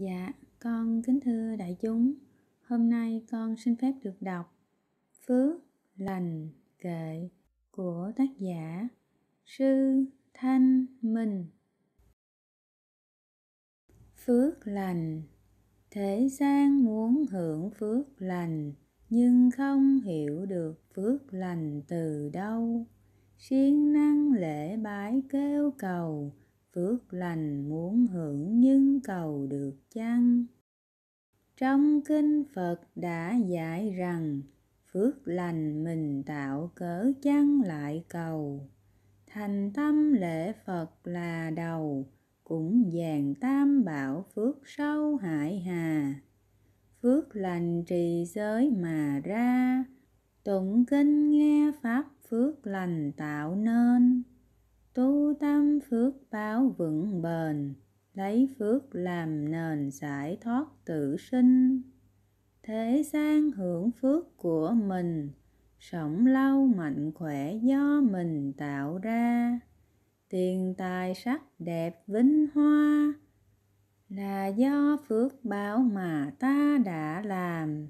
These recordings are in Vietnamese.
Dạ, con kính thưa đại chúng, hôm nay con xin phép được đọc Phước lành kệ của tác giả Sư Thanh Minh. Phước lành Thế gian muốn hưởng phước lành nhưng không hiểu được phước lành từ đâu siêng năng lễ bái kêu cầu phước lành muốn hưởng nhưng cầu được chăng trong kinh phật đã dạy rằng phước lành mình tạo cớ chăng lại cầu thành tâm lễ phật là đầu cũng dàn tam bảo phước sâu hải hà phước lành trì giới mà ra tụng kinh nghe pháp phước lành tạo nên tu tâm phước báo vững bền lấy phước làm nền giải thoát tự sinh thế gian hưởng phước của mình sống lâu mạnh khỏe do mình tạo ra tiền tài sắc đẹp vinh hoa là do phước báo mà ta đã làm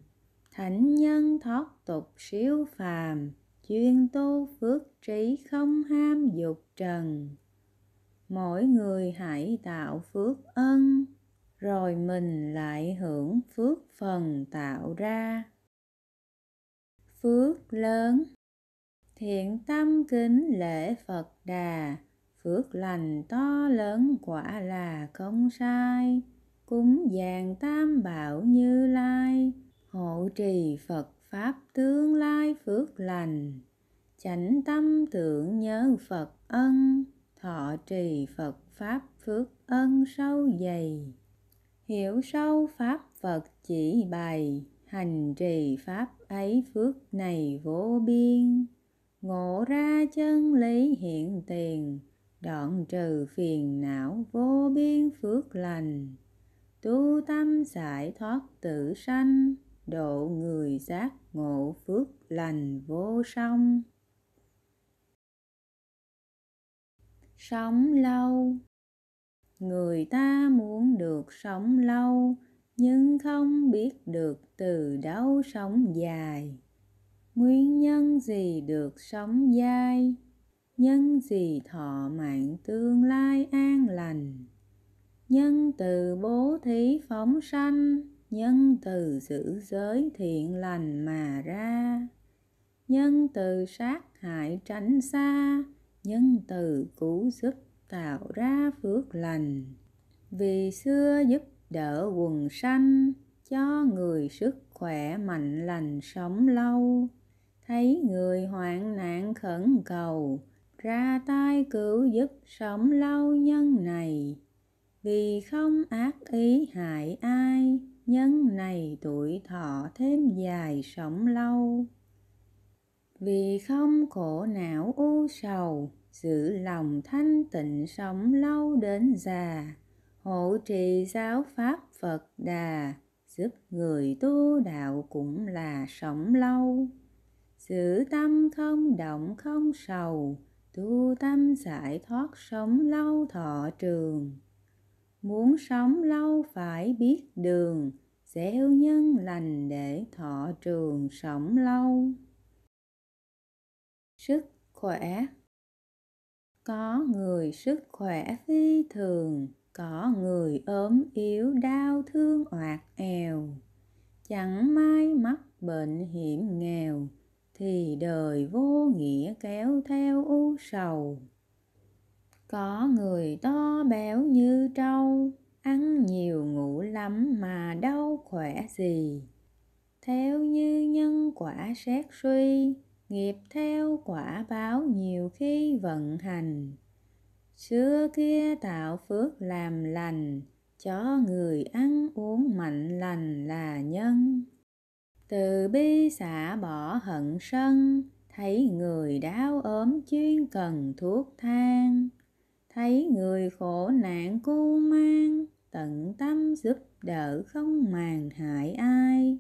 thánh nhân thoát tục siêu phàm chuyên tu phước trí không ham dục trần mỗi người hãy tạo phước ân rồi mình lại hưởng phước phần tạo ra phước lớn thiện tâm kính lễ phật đà phước lành to lớn quả là không sai cúng dường tam bảo như lai hộ trì phật pháp tương lai phước lành chánh tâm tưởng nhớ phật ân thọ trì phật pháp phước ân sâu dày hiểu sâu pháp phật chỉ bày hành trì pháp ấy phước này vô biên ngộ ra chân lý hiện tiền đoạn trừ phiền não vô biên phước lành tu tâm giải thoát tự sanh độ người giác ngộ phước lành vô song sống lâu người ta muốn được sống lâu nhưng không biết được từ đâu sống dài nguyên nhân gì được sống dai nhân gì thọ mạng tương lai an lành nhân từ bố thí phóng sanh nhân từ giữ giới thiện lành mà ra nhân từ sát hại tránh xa nhân từ cứu giúp tạo ra phước lành vì xưa giúp đỡ quần sanh cho người sức khỏe mạnh lành sống lâu thấy người hoạn nạn khẩn cầu ra tay cứu giúp sống lâu nhân này vì không ác ý hại ai nhân này tuổi thọ thêm dài sống lâu vì không khổ não u sầu giữ lòng thanh tịnh sống lâu đến già hộ trì giáo pháp phật đà giúp người tu đạo cũng là sống lâu giữ tâm không động không sầu tu tâm giải thoát sống lâu thọ trường muốn sống lâu phải biết đường gieo nhân lành để thọ trường sống lâu sức khỏe có người sức khỏe phi thường có người ốm yếu đau thương oạt èo chẳng may mắc bệnh hiểm nghèo thì đời vô nghĩa kéo theo u sầu có người to béo như trâu ăn nhiều ngủ lắm mà đâu khỏe gì theo như nhân quả xét suy nghiệp theo quả báo nhiều khi vận hành xưa kia tạo phước làm lành cho người ăn uống mạnh lành là nhân từ bi xả bỏ hận sân thấy người đau ốm chuyên cần thuốc thang thấy người khổ nạn cô mang tận tâm giúp đỡ không màng hại ai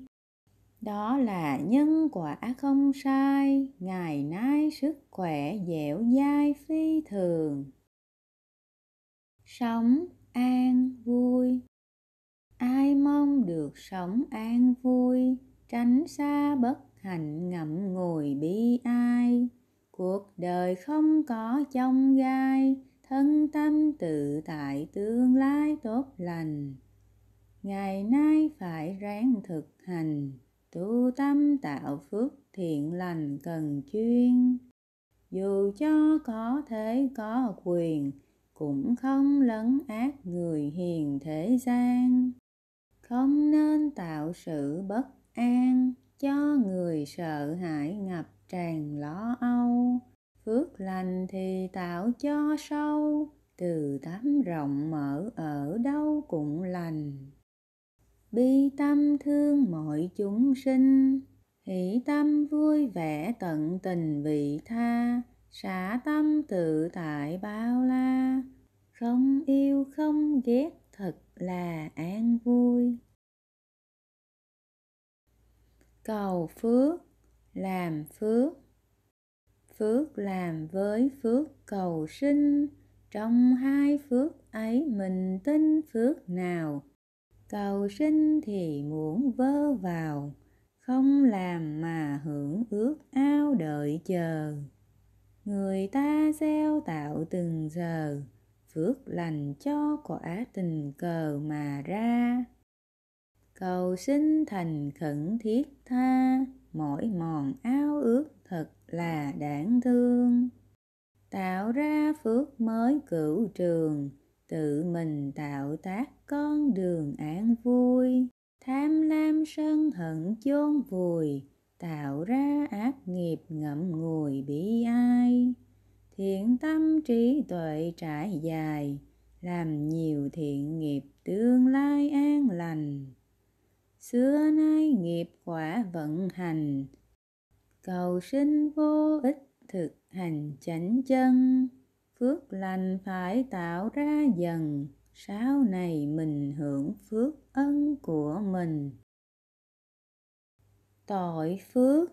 đó là nhân quả không sai ngày nay sức khỏe dẻo dai phi thường sống an vui ai mong được sống an vui tránh xa bất hạnh ngậm ngùi bi ai cuộc đời không có chông gai thân tâm tự tại tương lai tốt lành ngày nay phải ráng thực hành tu tâm tạo phước thiện lành cần chuyên dù cho có thế có quyền cũng không lấn át người hiền thế gian không nên tạo sự bất an cho người sợ hãi ngập tràn lo âu phước lành thì tạo cho sâu từ tám rộng mở ở đâu cũng lành bi tâm thương mọi chúng sinh hỷ tâm vui vẻ tận tình vị tha xả tâm tự tại bao la không yêu không ghét thật là an vui cầu phước làm phước phước làm với phước cầu sinh trong hai phước ấy mình tin phước nào cầu sinh thì muốn vơ vào không làm mà hưởng ước ao đợi chờ người ta gieo tạo từng giờ phước lành cho quả tình cờ mà ra cầu sinh thành khẩn thiết tha mỗi mòn ao ước thật là đáng thương tạo ra phước mới cửu trường tự mình tạo tác con đường an vui tham lam sân hận chôn vùi tạo ra ác nghiệp ngậm ngùi bị ai thiện tâm trí tuệ trải dài làm nhiều thiện nghiệp tương lai an lành xưa nay nghiệp quả vận hành cầu sinh vô ích thực hành chánh chân phước lành phải tạo ra dần sau này mình hưởng phước ân của mình tội phước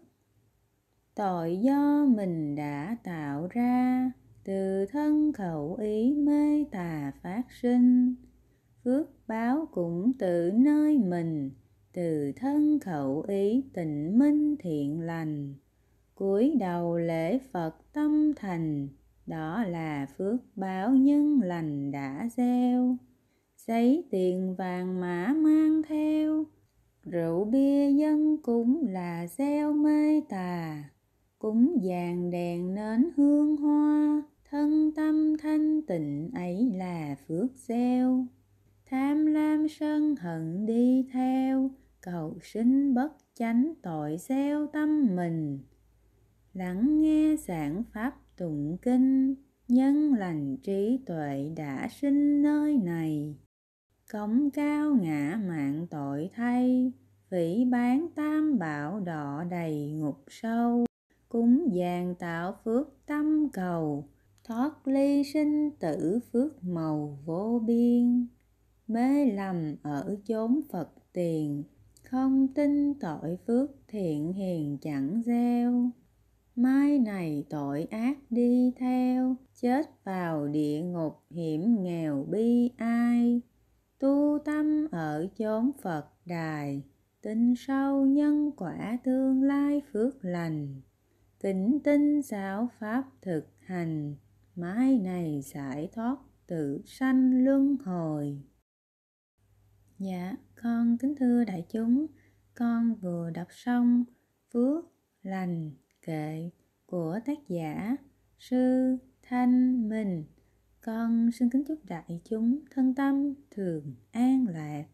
tội do mình đã tạo ra từ thân khẩu ý mê tà phát sinh phước báo cũng từ nơi mình từ thân khẩu ý tịnh minh thiện lành cúi đầu lễ phật tâm thành đó là phước báo nhân lành đã gieo giấy tiền vàng mã mang theo rượu bia dân cũng là gieo mê tà cúng vàng đèn nến hương hoa thân tâm thanh tịnh ấy là phước gieo tham lam sân hận đi theo cầu sinh bất chánh tội gieo tâm mình lắng nghe giảng pháp tụng kinh nhân lành trí tuệ đã sinh nơi này cống cao ngã mạng tội thay vĩ bán tam bảo đỏ đầy ngục sâu cúng dàn tạo phước tâm cầu thoát ly sinh tử phước màu vô biên mê lầm ở chốn phật tiền không tin tội phước thiện hiền chẳng gieo mai này tội ác đi theo chết vào địa ngục hiểm nghèo bi ai tu tâm ở chốn phật đài tin sâu nhân quả tương lai phước lành tỉnh tinh giáo pháp thực hành mai này giải thoát tự sanh luân hồi Dạ, con kính thưa đại chúng, con vừa đọc xong Phước lành kệ của tác giả Sư Thanh minh, Con xin kính chúc đại chúng thân tâm thường an lạc.